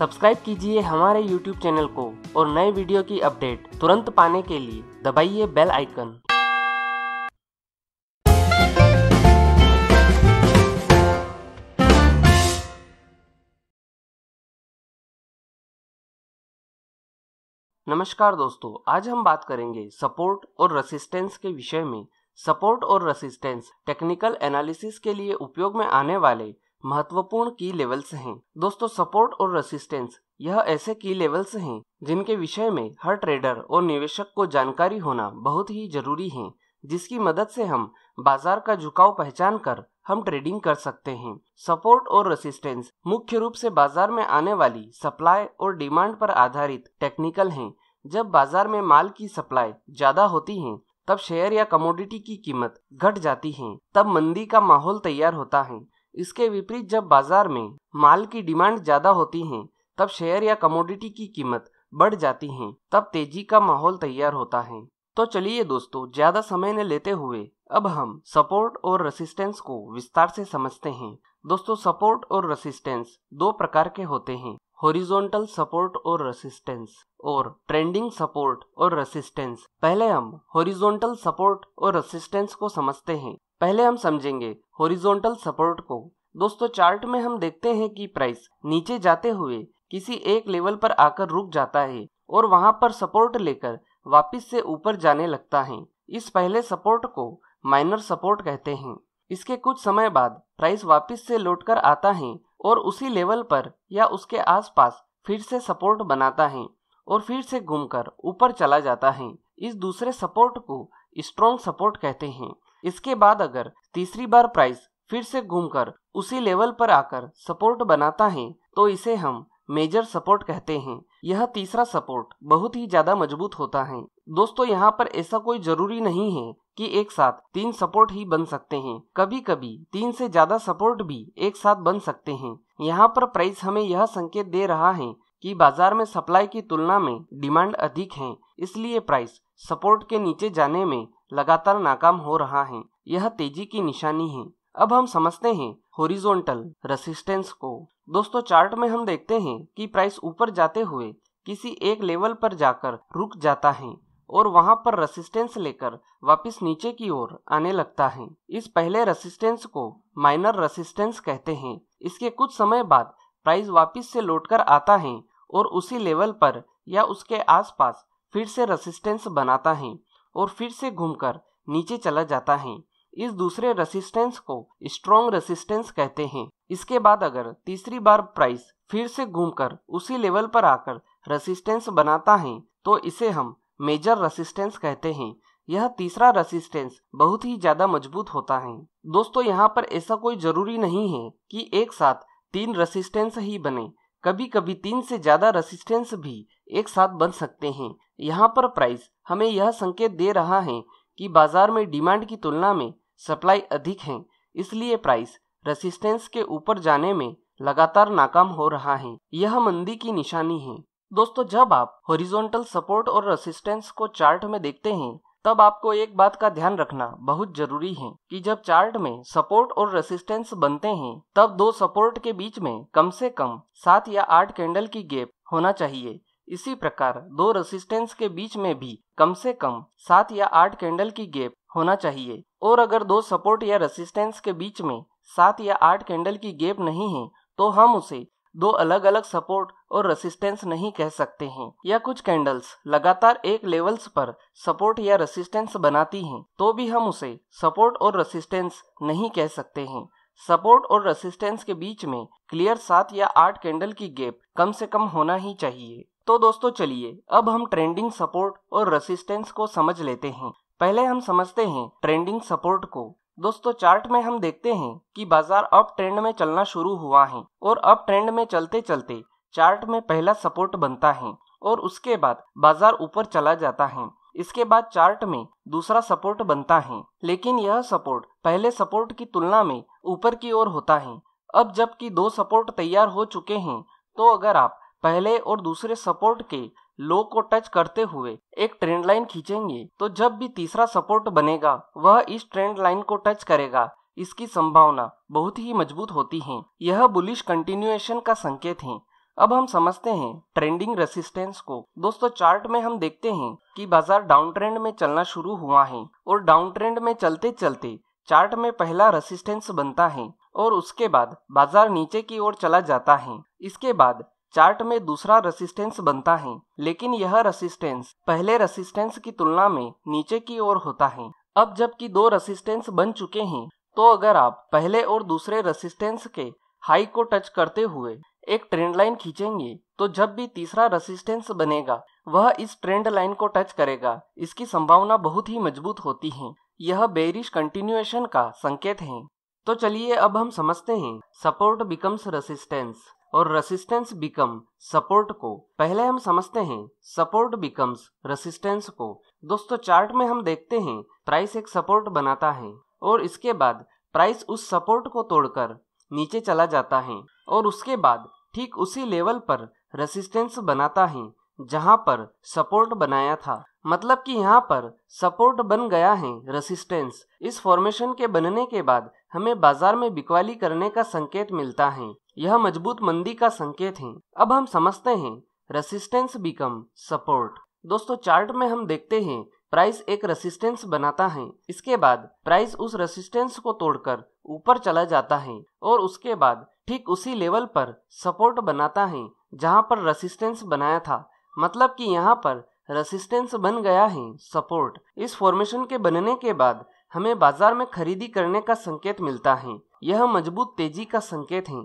subscribe कीजिए हमारे YouTube channel को और नए वीडियो की अपडेट तुरंत पाने के लिए दबाइए बेल आइकन नमस्कार दोस्तों आज हम बात करेंगे सपोर्ट और रेसिस्टेंस के विषय में सपोर्ट और रेसिस्टेंस टेक्निकल एनालिसिस के लिए उपयोग में आने वाले महत्वपूर्ण की लेवल्स हैं दोस्तों सपोर्ट और रेसिस्टेंस यह ऐसे की लेवल्स हैं जिनके विषय में हर ट्रेडर और निवेशक को जानकारी होना बहुत ही जरूरी है जिसकी मदद से हम बाजार का झुकाव पहचान कर हम ट्रेडिंग कर सकते हैं सपोर्ट और रेसिस्टेंस मुख्य रूप से बाजार में आने वाली सप्लाई और डिमांड पर आधारित टेक्निकल हैं जब बाजार में माल की सप्लाई ज्यादा होती है तब शेयर या कमोडिटी की कीमत घट जाती है तब मंदी का माहौल तैयार होता है इसके विपरीत जब बाजार में माल की डिमांड ज्यादा होती है तब शेयर या कमोडिटी की कीमत बढ़ जाती है तब तेजी का माहौल तैयार होता है तो चलिए दोस्तों ज्यादा समय न लेते हुए अब हम सपोर्ट और रेसिस्टेंस को विस्तार से समझते हैं दोस्तों सपोर्ट और रेसिस्टेंस दो प्रकार के होते हैं हॉरिजॉन्टल सपोर्ट और रेसिस्टेंस और ट्रेंडिंग सपोर्ट और रेसिस्टेंस पहले हम हॉरिजॉन्टल सपोर्ट और रेसिस्टेंस को समझते हैं पहले हम समझेंगे होरिजोनटल सपोर्ट को दोस्तों चार्ट में हम देखते हैं कि प्राइस नीचे जाते हुए किसी एक लेवल पर आकर रुक जाता है और वहां पर सपोर्ट लेकर वापस से ऊपर जाने लगता है इस पहले सपोर्ट को माइनर सपोर्ट कहते हैं इसके कुछ समय बाद प्राइस वापस से लौट कर आता है और उसी लेवल पर या उसके आसपास फिर से सपोर्ट बनाता है और फिर से घूमकर ऊपर चला जाता है इस दूसरे सपोर्ट को स्ट्रॉन्ग सपोर्ट कहते हैं इसके बाद अगर तीसरी बार प्राइस फिर से घूमकर उसी लेवल पर आकर सपोर्ट बनाता है तो इसे हम मेजर सपोर्ट कहते हैं यह तीसरा सपोर्ट बहुत ही ज्यादा मजबूत होता है दोस्तों यहाँ पर ऐसा कोई जरूरी नहीं है कि एक साथ तीन सपोर्ट ही बन सकते हैं कभी कभी तीन से ज्यादा सपोर्ट भी एक साथ बन सकते हैं यहाँ पर प्राइस हमें यह संकेत दे रहा है कि बाजार में सप्लाई की तुलना में डिमांड अधिक है इसलिए प्राइस सपोर्ट के नीचे जाने में लगातार नाकाम हो रहा है यह तेजी की निशानी है अब हम समझते हैं होरिजोनटल रेसिस्टेंस को दोस्तों चार्ट में हम देखते हैं कि प्राइस ऊपर जाते हुए किसी एक लेवल पर जाकर रुक जाता है और वहां पर रेसिस्टेंस लेकर वापस नीचे की ओर आने लगता है इस पहले रेसिस्टेंस को माइनर रेसिस्टेंस कहते हैं इसके कुछ समय बाद प्राइस वापस से लौटकर आता है और उसी लेवल पर या उसके आसपास फिर से रेसिस्टेंस बनाता है और फिर से घूमकर नीचे चला जाता है इस दूसरे रेसिस्टेंस को स्ट्रॉन्ग रेसिस्टेंस कहते हैं इसके बाद अगर तीसरी बार प्राइस फिर से घूमकर उसी लेवल पर आकर रेसिस्टेंस बनाता है तो इसे हम मेजर रेसिस्टेंस कहते हैं यह तीसरा रेसिस्टेंस बहुत ही ज्यादा मजबूत होता है दोस्तों यहाँ पर ऐसा कोई जरूरी नहीं है कि एक साथ तीन रेसिस्टेंस ही बने कभी कभी तीन से ज्यादा रेसिस्टेंस भी एक साथ बन सकते हैं यहाँ पर प्राइस हमें यह संकेत दे रहा है कि बाजार में डिमांड की तुलना में सप्लाई अधिक है इसलिए प्राइस रेसिस्टेंस के ऊपर जाने में लगातार नाकाम हो रहा है यह मंदी की निशानी है दोस्तों जब आप हॉरिजॉन्टल सपोर्ट और रेसिस्टेंस को चार्ट में देखते हैं तब आपको एक बात का ध्यान रखना बहुत जरूरी है कि जब चार्ट में सपोर्ट और रेसिस्टेंस बनते हैं तब दो सपोर्ट के बीच में कम से कम सात या आठ कैंडल की गैप होना चाहिए इसी प्रकार दो रेसिस्टेंस के बीच में भी कम से कम सात या आठ कैंडल की गैप होना चाहिए और अगर दो सपोर्ट या रेसिस्टेंस के बीच में सात या आठ कैंडल की गैप नहीं है तो हम उसे दो अलग अलग सपोर्ट और रेसिस्टेंस नहीं कह सकते हैं या कुछ कैंडल्स लगातार एक लेवल्स पर सपोर्ट या रेसिस्टेंस बनाती हैं तो भी हम उसे सपोर्ट और रेसिस्टेंस नहीं कह सकते हैं सपोर्ट और रेसिस्टेंस के बीच में क्लियर सात या आठ कैंडल की गैप कम से कम होना ही चाहिए तो दोस्तों चलिए अब हम ट्रेंडिंग सपोर्ट और रेसिस्टेंस को समझ लेते हैं पहले हम समझते हैं ट्रेंडिंग सपोर्ट को दोस्तों चार्ट में हम देखते हैं कि बाजार अप ट्रेंड में चलना शुरू हुआ है और अप ट्रेंड में चलते चलते चार्ट में पहला सपोर्ट बनता है और उसके बाद बाजार ऊपर चला जाता है इसके बाद चार्ट में दूसरा सपोर्ट बनता है लेकिन यह सपोर्ट पहले सपोर्ट की तुलना में ऊपर की ओर होता है अब जबकि दो सपोर्ट तैयार हो चुके हैं तो अगर आप पहले और दूसरे सपोर्ट के लो को टच करते हुए एक ट्रेंड लाइन खींचेंगे तो जब भी तीसरा सपोर्ट बनेगा वह इस ट्रेंड लाइन को टच करेगा इसकी संभावना बहुत ही मजबूत होती है यह बुलिश कंटिन्यूएशन का संकेत है अब हम समझते हैं ट्रेंडिंग रेसिस्टेंस को दोस्तों चार्ट में हम देखते हैं कि बाजार डाउन ट्रेंड में चलना शुरू हुआ है और डाउन ट्रेंड में चलते चलते चार्ट में पहला रेसिस्टेंस बनता है और उसके बाद बाजार नीचे की ओर चला जाता है इसके बाद चार्ट में दूसरा रेसिस्टेंस बनता है लेकिन यह रेसिस्टेंस पहले रेसिस्टेंस की तुलना में नीचे की ओर होता है अब जबकि दो रेसिस्टेंस बन चुके हैं तो अगर आप पहले और दूसरे रेसिस्टेंस के हाई को टच करते हुए एक ट्रेंड लाइन खींचेंगे तो जब भी तीसरा रेसिस्टेंस बनेगा वह इस ट्रेंड लाइन को टच करेगा इसकी संभावना बहुत ही मजबूत होती है यह बेरिश कंटिन्यूएशन का संकेत है तो चलिए अब हम समझते हैं सपोर्ट बिकम्स रेसिस्टेंस और रेसिस्टेंस बिकम सपोर्ट को पहले हम समझते हैं सपोर्ट बिकम्स रेसिस्टेंस को दोस्तों चार्ट में हम देखते हैं प्राइस एक सपोर्ट बनाता है और इसके बाद प्राइस उस सपोर्ट को तोड़कर नीचे चला जाता है और उसके बाद ठीक उसी लेवल पर रेसिस्टेंस बनाता है जहां पर सपोर्ट बनाया था मतलब कि यहाँ पर सपोर्ट बन गया है रेसिस्टेंस इस फॉर्मेशन के बनने के बाद हमें बाजार में बिकवाली करने का संकेत मिलता है यह मजबूत मंदी का संकेत है अब हम समझते हैं रेसिस्टेंस बिकम सपोर्ट दोस्तों चार्ट में हम देखते हैं प्राइस एक रेसिस्टेंस बनाता है इसके बाद प्राइस उस रेसिस्टेंस को तोड़कर ऊपर चला जाता है और उसके बाद ठीक उसी लेवल पर सपोर्ट बनाता है जहां पर रेसिस्टेंस बनाया था मतलब कि यहाँ पर रेसिस्टेंस बन गया है सपोर्ट इस फॉर्मेशन के बनने के बाद हमें बाजार में खरीदी करने का संकेत मिलता है यह मजबूत तेजी का संकेत है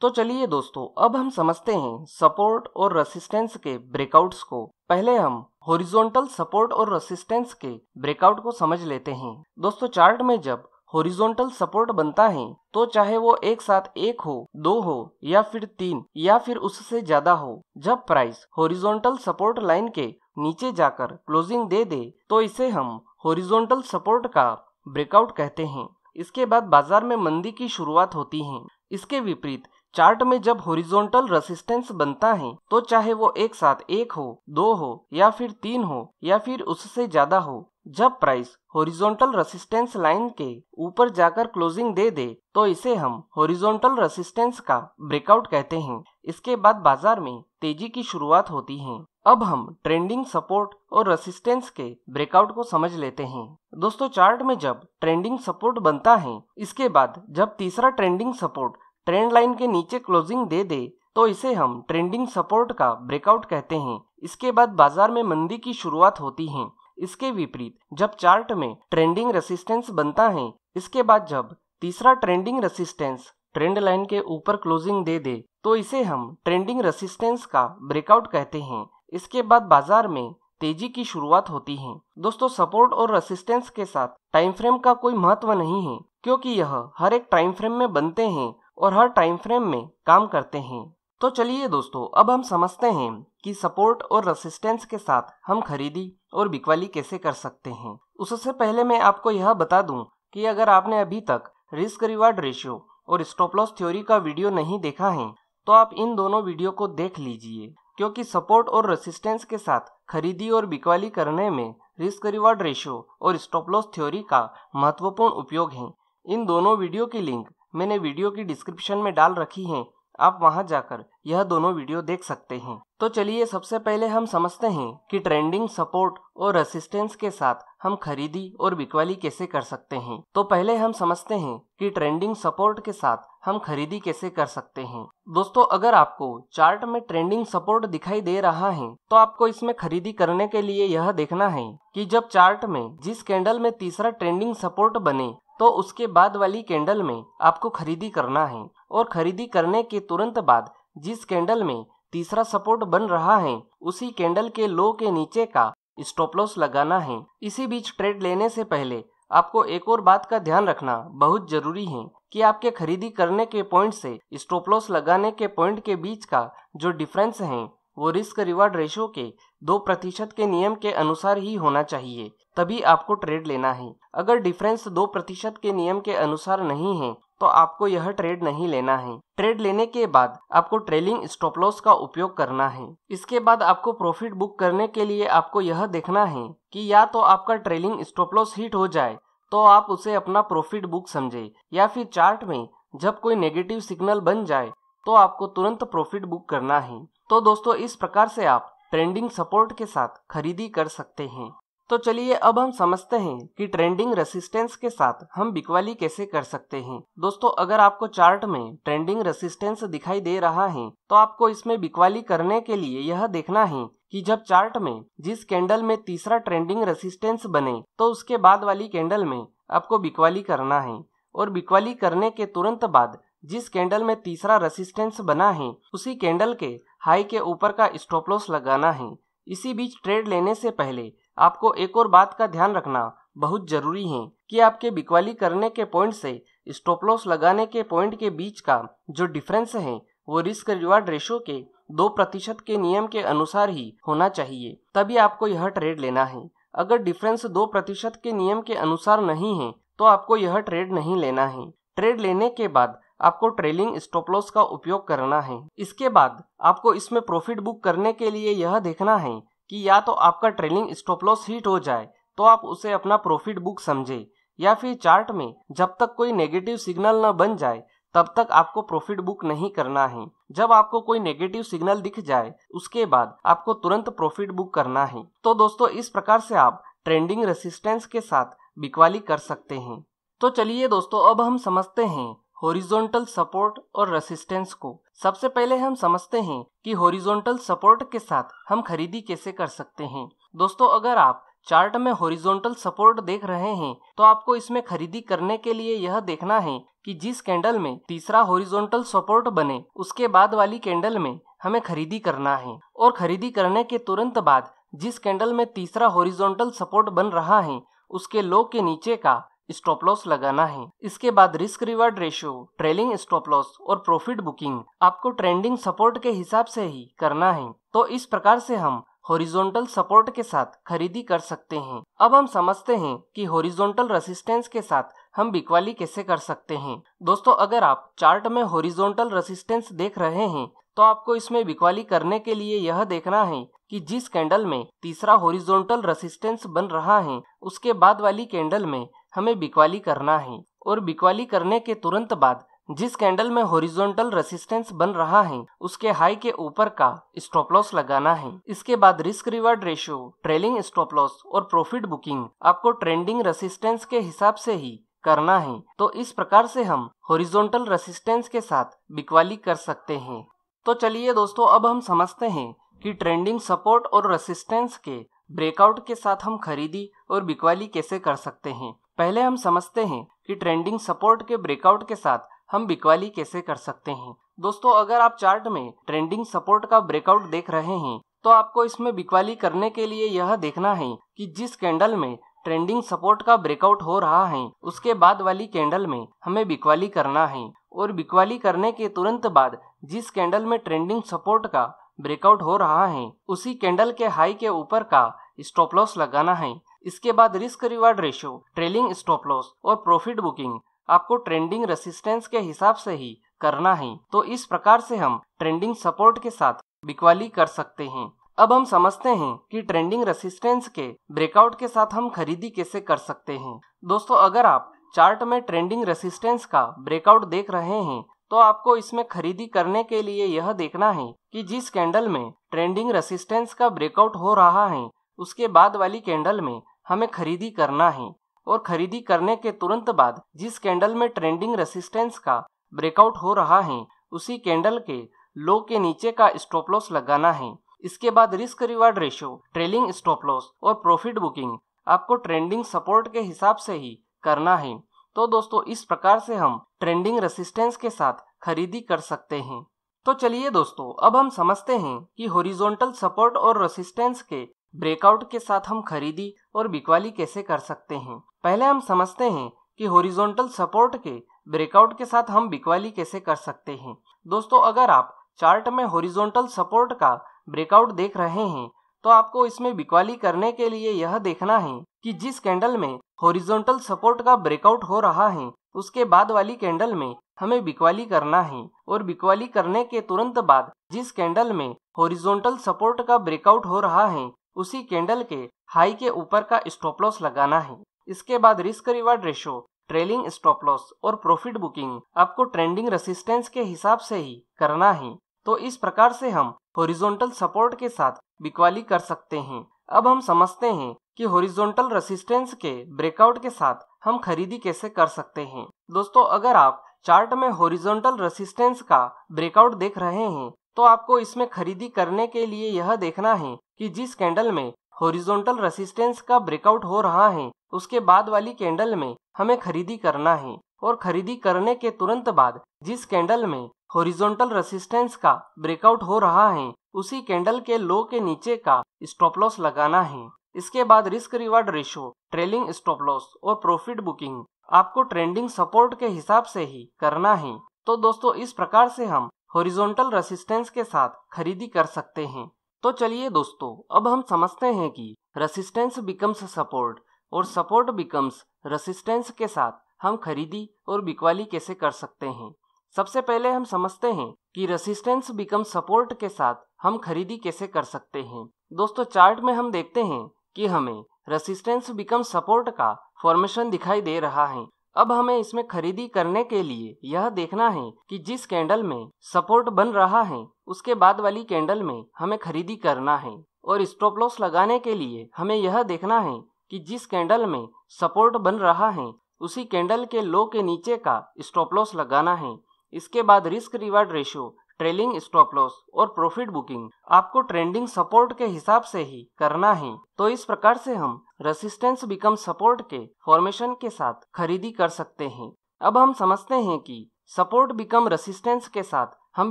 तो चलिए दोस्तों अब हम समझते हैं सपोर्ट और रेसिस्टेंस के ब्रेकआउट्स को पहले हम हॉरिजॉन्टल सपोर्ट और रेसिस्टेंस के ब्रेकआउट को समझ लेते हैं दोस्तों चार्ट में जब हॉरिजॉन्टल सपोर्ट बनता है तो चाहे वो एक साथ एक हो दो हो या फिर तीन या फिर उससे ज्यादा हो जब प्राइस हॉरिजॉन्टल सपोर्ट लाइन के नीचे जाकर क्लोजिंग दे दे तो इसे हम होरिजोनटल सपोर्ट का ब्रेकआउट कहते हैं इसके बाद बाजार में मंदी की शुरुआत होती है इसके विपरीत चार्ट में जब होरिजोनटल रेसिस्टेंस बनता है तो चाहे वो एक साथ एक हो दो हो या फिर तीन हो या फिर उससे ज्यादा हो जब प्राइस होरिजोनटल रेसिस्टेंस लाइन के ऊपर जाकर क्लोजिंग दे दे तो इसे हम होरिजोनटल रेसिस्टेंस का ब्रेकआउट कहते हैं इसके बाद बाजार में तेजी की शुरुआत होती है अब हम ट्रेंडिंग सपोर्ट और रेसिस्टेंस के ब्रेकआउट को समझ लेते हैं दोस्तों चार्ट में जब ट्रेंडिंग सपोर्ट बनता है इसके बाद जब तीसरा ट्रेंडिंग सपोर्ट ट्रेंड लाइन के नीचे क्लोजिंग दे दे तो इसे हम ट्रेंडिंग सपोर्ट का ब्रेकआउट कहते हैं इसके बाद बाजार में मंदी की शुरुआत होती है इसके विपरीत जब चार्ट में ट्रेंडिंग रेसिस्टेंस बनता है इसके बाद जब तीसरा ट्रेंडिंग रेसिस्टेंस ट्रेंड लाइन के ऊपर क्लोजिंग दे दे तो इसे हम ट्रेंडिंग रेसिस्टेंस का ब्रेकआउट कहते हैं इसके बाद बाजार में तेजी की शुरुआत होती है दोस्तों सपोर्ट और रेसिस्टेंस के साथ टाइम फ्रेम का कोई महत्व नहीं है क्योंकि यह हर एक टाइम फ्रेम में बनते हैं और हर टाइम फ्रेम में काम करते हैं तो चलिए दोस्तों अब हम समझते हैं कि सपोर्ट और रेसिस्टेंस के साथ हम खरीदी और बिकवाली कैसे कर सकते हैं उससे पहले मैं आपको यह बता दूं कि अगर आपने अभी तक रिस्क रिवार्ड रेशियो और स्टॉप लॉस थ्योरी का वीडियो नहीं देखा है तो आप इन दोनों वीडियो को देख लीजिए क्योंकि सपोर्ट और रेसिस्टेंस के साथ खरीदी और बिकवाली करने में रिस्क रिवार्ड रेशियो और स्टॉप लॉस थ्योरी का महत्वपूर्ण उपयोग है इन दोनों वीडियो की लिंक मैंने वीडियो की डिस्क्रिप्शन में डाल रखी है आप वहां जाकर यह दोनों वीडियो देख सकते हैं तो चलिए सबसे पहले हम समझते हैं कि ट्रेंडिंग सपोर्ट और रेसिस्टेंस के साथ हम खरीदी और बिकवाली कैसे कर सकते हैं तो पहले हम समझते हैं कि ट्रेंडिंग सपोर्ट के साथ हम खरीदी कैसे कर सकते हैं दोस्तों अगर आपको चार्ट में ट्रेंडिंग सपोर्ट दिखाई दे रहा है तो आपको इसमें खरीदी करने के लिए यह देखना है कि जब चार्ट में जिस कैंडल में तीसरा ट्रेंडिंग सपोर्ट बने तो उसके बाद वाली कैंडल में आपको खरीदी करना है और खरीदी करने के तुरंत बाद जिस कैंडल में तीसरा सपोर्ट बन रहा है उसी कैंडल के लो के नीचे का स्टॉप लॉस लगाना है इसी बीच ट्रेड लेने से पहले आपको एक और बात का ध्यान रखना बहुत जरूरी है कि आपके खरीदी करने के पॉइंट से स्टॉप लॉस लगाने के पॉइंट के बीच का जो डिफरेंस है वो रिस्क रिवार्ड रेशो के दो प्रतिशत के नियम के अनुसार ही होना चाहिए तभी आपको ट्रेड लेना है अगर डिफरेंस दो प्रतिशत के नियम के अनुसार नहीं है तो आपको यह ट्रेड नहीं लेना है ट्रेड लेने के बाद आपको ट्रेलिंग स्टॉप लॉस का उपयोग करना है इसके बाद आपको प्रॉफिट बुक करने के लिए आपको यह देखना है कि या तो आपका ट्रेलिंग स्टॉप लॉस हिट हो जाए तो आप उसे अपना प्रॉफिट बुक समझे या फिर चार्ट में जब कोई नेगेटिव सिग्नल बन जाए तो आपको तुरंत प्रॉफिट बुक करना है तो दोस्तों इस प्रकार से आप ट्रेंडिंग सपोर्ट के साथ खरीदी कर सकते हैं तो चलिए अब हम समझते हैं कि ट्रेंडिंग रेसिस्टेंस के साथ हम बिकवाली कैसे कर सकते हैं दोस्तों अगर आपको चार्ट में ट्रेंडिंग रेसिस्टेंस दिखाई दे रहा है तो आपको इसमें बिकवाली करने के लिए यह देखना है कि जब चार्ट में जिस कैंडल में तीसरा ट्रेंडिंग रेसिस्टेंस बने तो उसके बाद वाली कैंडल में आपको बिकवाली करना है और बिकवाली करने के तुरंत बाद जिस कैंडल में तीसरा रेसिस्टेंस बना है उसी कैंडल के हाई के ऊपर का स्टॉप लॉस लगाना है इसी बीच ट्रेड लेने से पहले आपको एक और बात का ध्यान रखना बहुत जरूरी है कि आपके बिकवाली करने के पॉइंट से स्टॉप लॉस लगाने के पॉइंट के बीच का जो डिफरेंस है वो रिस्क रिवार्ड रेशो के दो प्रतिशत के नियम के अनुसार ही होना चाहिए तभी आपको यह ट्रेड लेना है अगर डिफरेंस दो प्रतिशत के नियम के अनुसार नहीं है तो आपको यह ट्रेड नहीं लेना है ट्रेड लेने के बाद आपको ट्रेलिंग स्टॉप लॉस का उपयोग करना है इसके बाद आपको इसमें प्रॉफिट बुक करने के लिए यह देखना है कि या तो आपका ट्रेलिंग स्टॉप लॉस हिट हो जाए तो आप उसे अपना प्रॉफिट बुक समझे या फिर चार्ट में जब तक कोई नेगेटिव सिग्नल न बन जाए तब तक आपको प्रॉफिट बुक नहीं करना है जब आपको कोई नेगेटिव सिग्नल दिख जाए उसके बाद आपको तुरंत प्रॉफिट बुक करना है तो दोस्तों इस प्रकार से आप ट्रेंडिंग रेसिस्टेंस के साथ बिकवाली कर सकते हैं तो चलिए दोस्तों अब हम समझते हैं हॉरिजॉन्टल सपोर्ट और रेसिस्टेंस को सबसे पहले हम समझते हैं कि हॉरिजॉन्टल सपोर्ट के साथ हम खरीदी कैसे कर सकते हैं दोस्तों अगर आप चार्ट में हॉरिजॉन्टल सपोर्ट देख रहे हैं तो आपको इसमें खरीदी करने के लिए यह देखना है कि जिस कैंडल में तीसरा हॉरिजॉन्टल सपोर्ट बने उसके बाद वाली कैंडल में हमें खरीदी करना है और खरीदी करने के तुरंत बाद जिस कैंडल में तीसरा हॉरिजॉन्टल सपोर्ट बन रहा है उसके लो के नीचे का स्टॉप लॉस लगाना है इसके बाद risk reward ratio trailing stop loss और प्रॉफिट बुकिंग आपको ट्रेंडिंग सपोर्ट के हिसाब से ही करना है तो इस प्रकार से हम हॉरिजॉन्टल सपोर्ट के साथ खरीदी कर सकते हैं अब हम समझते हैं कि हॉरिजॉन्टल रेसिस्टेंस के साथ हम बिकवाली कैसे कर सकते हैं दोस्तों अगर आप चार्ट में हॉरिजॉन्टल रेसिस्टेंस देख रहे हैं तो आपको इसमें बिकवाली करने के लिए यह देखना है कि जिस कैंडल में तीसरा हॉरिजॉन्टल रेसिस्टेंस बन रहा है उसके बाद वाली कैंडल में हमें बिकवाली करना है और बिकवाली करने के तुरंत बाद जिस कैंडल में हॉरिजॉन्टल रेसिस्टेंस बन रहा है उसके हाई के ऊपर का स्टॉप लॉस लगाना है इसके बाद risk reward ratio trailing stop loss और प्रॉफिट बुकिंग आपको ट्रेंडिंग रेसिस्टेंस के हिसाब से ही करना है तो इस प्रकार से हम हॉरिजॉन्टल रेसिस्टेंस के साथ बिकवाली कर सकते हैं तो चलिए दोस्तों अब हम समझते हैं कि ट्रेंडिंग सपोर्ट और रेसिस्टेंस के ब्रेकआउट के साथ हम खरीदी और बिकवाली कैसे कर सकते हैं पहले हम समझते हैं कि ट्रेंडिंग सपोर्ट के ब्रेकआउट के साथ हम बिकवाली कैसे कर सकते हैं दोस्तों अगर आप चार्ट में ट्रेंडिंग सपोर्ट का ब्रेकआउट देख रहे हैं तो आपको इसमें बिकवाली करने के लिए यह देखना है कि जिस कैंडल में ट्रेंडिंग सपोर्ट का ब्रेकआउट हो रहा है उसके बाद वाली कैंडल में हमें बिकवाली करना है और बिकवाली करने के तुरंत बाद जिस कैंडल में ट्रेंडिंग सपोर्ट का ब्रेकआउट हो रहा है उसी कैंडल के हाई के ऊपर का स्टॉप लॉस लगाना है इसके बाद risk reward ratio trailing stop loss और प्रॉफिट बुकिंग आपको ट्रेंडिंग रेसिस्टेंस के हिसाब से ही करना है तो इस प्रकार से हम ट्रेंडिंग सपोर्ट के साथ बिकवाली कर सकते हैं अब हम समझते हैं कि ट्रेंडिंग रेसिस्टेंस के ब्रेकआउट के साथ हम खरीदी कैसे कर सकते हैं दोस्तों अगर आप चार्ट में ट्रेंडिंग रेसिस्टेंस का ब्रेकआउट देख रहे हैं तो आपको इसमें खरीदी करने के लिए यह देखना है कि जिस कैंडल में ट्रेंडिंग रेसिस्टेंस का ब्रेकआउट हो रहा है उसके बाद वाली कैंडल में हमें खरीदी करना है और खरीदी करने के तुरंत बाद जिस कैंडल में ट्रेंडिंग रेसिस्टेंस का ब्रेकआउट हो रहा है उसी कैंडल के लो के नीचे का स्टॉप लॉस लगाना है इसके बाद risk reward ratio trailing stop loss और प्रॉफिट बुकिंग आपको ट्रेंडिंग सपोर्ट के हिसाब से ही करना है तो दोस्तों इस प्रकार से हम ट्रेंडिंग रेसिस्टेंस के साथ खरीदी कर सकते हैं तो चलिए दोस्तों अब हम समझते हैं कि हॉरिजॉन्टल सपोर्ट और रेसिस्टेंस के ब्रेकआउट के साथ हम खरीदी और बिकवाली कैसे कर सकते हैं पहले हम समझते हैं कि हॉरिजॉन्टल सपोर्ट के ब्रेकआउट के साथ हम बिकवाली कैसे कर सकते हैं दोस्तों अगर आप चार्ट में हॉरिजॉन्टल सपोर्ट का ब्रेकआउट देख रहे हैं तो आपको इसमें बिकवाली करने के लिए यह देखना है कि जिस कैंडल में हॉरिजॉन्टल सपोर्ट का ब्रेकआउट हो रहा है उसके बाद वाली कैंडल में हमें बिकवाली करना है और बिकवाली करने के तुरंत बाद जिस कैंडल में हॉरिजॉन्टल सपोर्ट का ब्रेकआउट हो रहा है उसी कैंडल के हाई के ऊपर का स्टॉप लॉस लगाना है इसके बाद risk reward ratio trailing stop loss और प्रॉफिट बुकिंग आपको ट्रेंडिंग रेसिस्टेंस के हिसाब से ही करना है तो इस प्रकार से हम हॉरिजॉन्टल सपोर्ट के साथ बिकवाली कर सकते हैं अब हम समझते हैं कि हॉरिजॉन्टल रेसिस्टेंस के ब्रेकआउट के साथ हम खरीदी कैसे कर सकते हैं दोस्तों अगर आप चार्ट में हॉरिजॉन्टल रेसिस्टेंस का ब्रेकआउट देख रहे हैं तो आपको इसमें खरीदी करने के लिए यह देखना है कि जिस कैंडल में हॉरिजॉन्टल रेसिस्टेंस का ब्रेकआउट हो रहा है उसके बाद वाली कैंडल में हमें खरीदी करना है और खरीदी करने के तुरंत बाद जिस कैंडल में हॉरिजॉन्टल रेसिस्टेंस का ब्रेकआउट हो रहा है उसी कैंडल के लो के नीचे का स्टॉप लॉस लगाना है इसके बाद risk reward ratio trailing stop loss और प्रॉफिट बुकिंग आपको ट्रेंडिंग सपोर्ट के हिसाब से ही करना है तो दोस्तों इस प्रकार से हम हॉरिजॉन्टल रेसिस्टेंस के साथ खरीदी कर सकते हैं तो चलिए दोस्तों अब हम समझते हैं कि रेसिस्टेंस बिकम्स सपोर्ट और सपोर्ट बिकम्स रेसिस्टेंस के साथ हम खरीदी और बिकवाली कैसे कर सकते हैं सबसे पहले हम समझते हैं कि रेसिस्टेंस बिकम सपोर्ट के साथ हम खरीदी कैसे कर सकते हैं दोस्तों चार्ट में हम देखते हैं कि हमें रेसिस्टेंस बिकम सपोर्ट का फॉर्मेशन दिखाई दे रहा है अब हमें इसमें खरीदी करने के लिए यह देखना है कि जिस कैंडल में सपोर्ट बन रहा है उसके बाद वाली कैंडल में हमें खरीदी करना है और स्टॉप लॉस लगाने के लिए हमें यह देखना है कि जिस कैंडल में सपोर्ट बन रहा है उसी कैंडल के लो के नीचे का स्टॉप लॉस लगाना है इसके बाद risk reward ratio trailing stop loss और प्रॉफिट बुकिंग आपको ट्रेंडिंग सपोर्ट के हिसाब से ही करना है तो इस प्रकार से हम रेसिस्टेंस बिकम सपोर्ट के फॉर्मेशन के साथ खरीदी कर सकते हैं अब हम समझते हैं कि सपोर्ट बिकम रेसिस्टेंस के साथ हम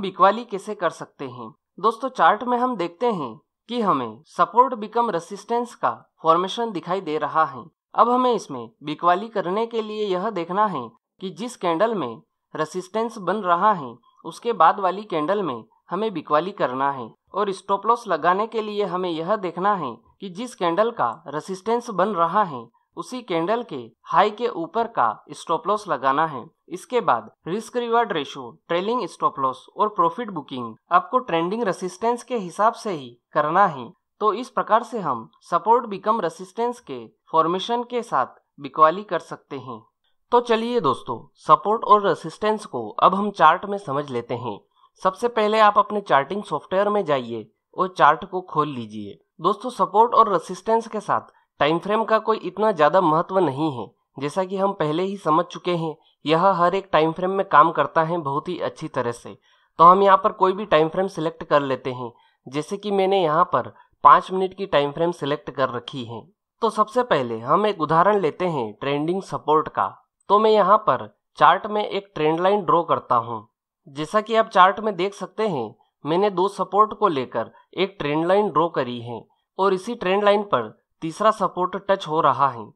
बिकवाली कैसे कर सकते हैं दोस्तों चार्ट में हम देखते हैं कि हमें सपोर्ट बिकम रेसिस्टेंस का फॉर्मेशन दिखाई दे रहा है अब हमें इसमें बिकवाली करने के लिए यह देखना है कि जिस कैंडल में रेसिस्टेंस बन रहा है उसके बाद वाली कैंडल में हमें बिकवाली करना है और स्टॉप लॉस लगाने के लिए हमें यह देखना है कि जिस कैंडल का रेसिस्टेंस बन रहा है उसी कैंडल के हाई के ऊपर का स्टॉप लॉस लगाना है इसके बाद risk reward ratio trailing stop loss और प्रॉफिट बुकिंग आपको ट्रेंडिंग रेसिस्टेंस के हिसाब से ही करना है तो इस प्रकार से हम सपोर्ट बिकम रेसिस्टेंस के फॉर्मेशन के साथ बिकवाली कर सकते हैं तो चलिए दोस्तों सपोर्ट और रेसिस्टेंस को अब हम चार्ट में समझ लेते हैं सबसे पहले आप अपने चार्टिंग सॉफ्टवेयर में जाइए और चार्ट को खोल लीजिए दोस्तों सपोर्ट और रेसिस्टेंस के साथ टाइम फ्रेम का कोई इतना ज़्यादा महत्व नहीं है जैसा कि हम पहले ही समझ चुके हैं यह हर एक टाइम फ्रेम में काम करता है बहुत ही अच्छी तरह से तो हम यहाँ पर कोई भी टाइम फ्रेम सिलेक्ट कर लेते हैं जैसे कि मैंने यहाँ पर पांच मिनट की टाइम फ्रेम सिलेक्ट कर रखी है तो सबसे पहले हम एक उदाहरण लेते हैं ट्रेंडिंग सपोर्ट का तो मैं यहाँ पर चार्ट में एक ट्रेंड लाइन ड्रॉ करता हूँ जैसा कि आप चार्ट में देख सकते हैं मैंने दो सपोर्ट को लेकर एक ट्रेंड लाइन ड्रॉ करी है और इसी ट्रेंड लाइन पर तीसरा सपोर्ट टच हो रहा है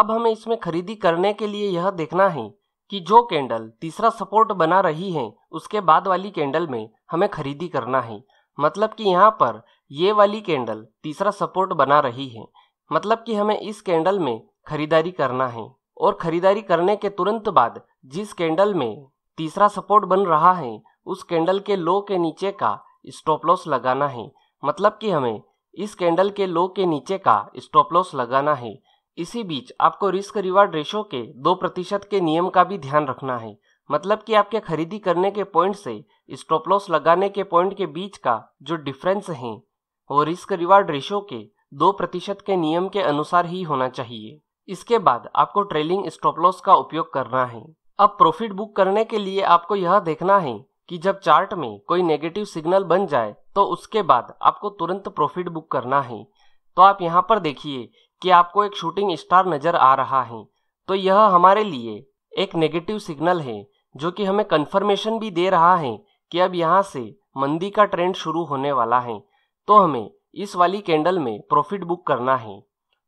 अब हमें इसमें खरीदी करने के लिए यह देखना है कि जो कैंडल तीसरा सपोर्ट बना रही है उसके बाद वाली कैंडल में हमें खरीदी करना है मतलब कि यहाँ पर ये वाली कैंडल तीसरा सपोर्ट बना रही है मतलब कि हमें इस कैंडल में खरीदारी करना है और खरीदारी करने के तुरंत बाद जिस कैंडल में तीसरा सपोर्ट बन रहा है उस कैंडल के लो के नीचे का स्टॉप लॉस लगाना है मतलब कि हमें इस कैंडल के लो के नीचे का स्टॉप लॉस लगाना है इसी बीच आपको रिस्क रिवार्ड रेशो के दो प्रतिशत के नियम का भी ध्यान रखना है मतलब कि आपके खरीदी करने के पॉइंट से स्टॉप लॉस लगाने के पॉइंट के बीच का जो डिफरेंस है और रिस्क रिवार्ड रेशो के दो प्रतिशत के नियम के अनुसार ही होना चाहिए इसके बाद आपको ट्रेलिंग स्टॉप लॉस का उपयोग करना है अब प्रॉफिट बुक करने के लिए आपको यह देखना है कि जब चार्ट में कोई नेगेटिव सिग्नल बन जाए तो उसके बाद आपको तुरंत प्रॉफिट बुक करना है तो आप यहाँ पर देखिए कि आपको एक शूटिंग स्टार नजर आ रहा है तो यह हमारे लिए एक नेगेटिव सिग्नल है जो कि हमें कंफर्मेशन भी दे रहा है कि अब यहाँ से मंदी का ट्रेंड शुरू होने वाला है तो हमें इस वाली कैंडल में प्रॉफिट बुक करना है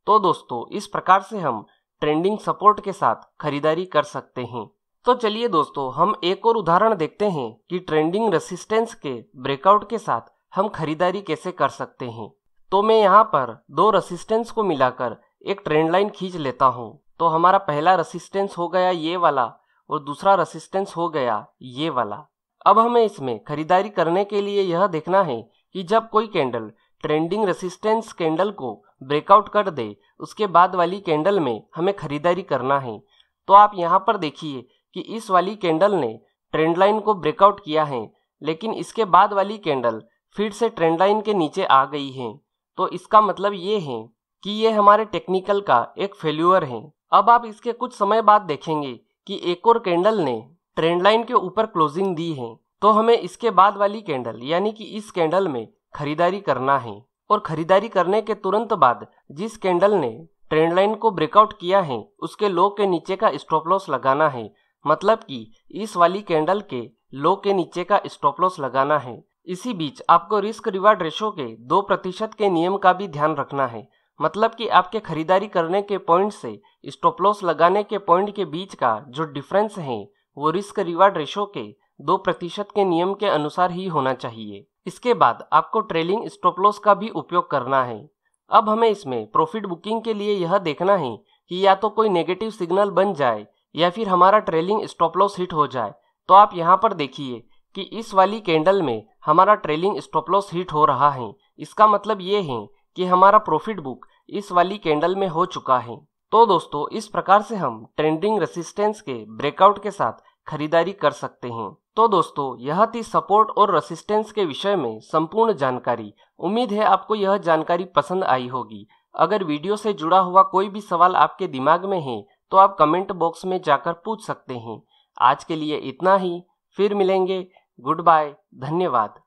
तो दोस्तों इस प्रकार से हम ट्रेंडिंग सपोर्ट के साथ खरीदारी कर सकते हैं तो चलिए दोस्तों हम एक और उदाहरण देखते हैं कि ट्रेंडिंग रेसिस्टेंस के ब्रेकआउट के साथ हम खरीदारी कैसे कर सकते हैं तो मैं यहाँ पर दो रेसिस्टेंस को मिलाकर एक ट्रेंड लाइन खींच लेता हूँ तो हमारा पहला रेसिस्टेंस हो गया ये वाला और दूसरा रेसिस्टेंस हो गया ये वाला अब हमें इसमें खरीदारी करने के लिए यह देखना है कि जब कोई कैंडल ट्रेंडिंग रेसिस्टेंस कैंडल को ब्रेकआउट कर दे उसके बाद वाली कैंडल में हमें खरीदारी करना है तो आप यहाँ पर देखिए कि इस वाली कैंडल ने ट्रेंड लाइन को ब्रेकआउट किया है लेकिन इसके बाद वाली कैंडल फिर से ट्रेंड लाइन के नीचे आ गई है तो इसका मतलब ये है कि ये हमारे टेक्निकल का एक फेल्यूअर है अब आप इसके कुछ समय बाद देखेंगे कि एक और कैंडल ने ट्रेंड लाइन के ऊपर क्लोजिंग दी है तो हमें इसके बाद वाली कैंडल यानी कि इस कैंडल में खरीदारी करना है और खरीदारी करने के तुरंत बाद जिस कैंडल ने ट्रेंड लाइन को ब्रेकआउट किया है उसके लो के नीचे का स्टॉप लॉस लगाना है मतलब कि इस वाली कैंडल के लो के नीचे का स्टॉप लॉस लगाना है इसी बीच आपको रिस्क रिवार्ड रेशो के दो प्रतिशत के नियम का भी ध्यान रखना है मतलब कि आपके खरीदारी करने के पॉइंट से स्टॉप लॉस लगाने के पॉइंट के बीच का जो डिफरेंस है वो रिस्क रिवार्ड रेशो के दो प्रतिशत के नियम के अनुसार ही होना चाहिए इसके बाद आपको ट्रेलिंग स्टॉप लॉस का भी उपयोग करना है अब हमें इसमें प्रॉफिट बुकिंग के लिए यह देखना है कि या तो कोई नेगेटिव सिग्नल बन जाए या फिर हमारा ट्रेलिंग स्टॉप लॉस हिट हो जाए तो आप यहाँ पर देखिए कि इस वाली कैंडल में हमारा ट्रेलिंग स्टॉप लॉस हिट हो रहा है इसका मतलब ये है कि हमारा प्रॉफिट बुक इस वाली कैंडल में हो चुका है तो दोस्तों इस प्रकार से हम ट्रेंडिंग रेसिस्टेंस के ब्रेकआउट के साथ खरीदारी कर सकते हैं तो दोस्तों यह थी सपोर्ट और रेसिस्टेंस के विषय में संपूर्ण जानकारी उम्मीद है आपको यह जानकारी पसंद आई होगी अगर वीडियो से जुड़ा हुआ कोई भी सवाल आपके दिमाग में है तो आप कमेंट बॉक्स में जाकर पूछ सकते हैं आज के लिए इतना ही फिर मिलेंगे गुड बाय धन्यवाद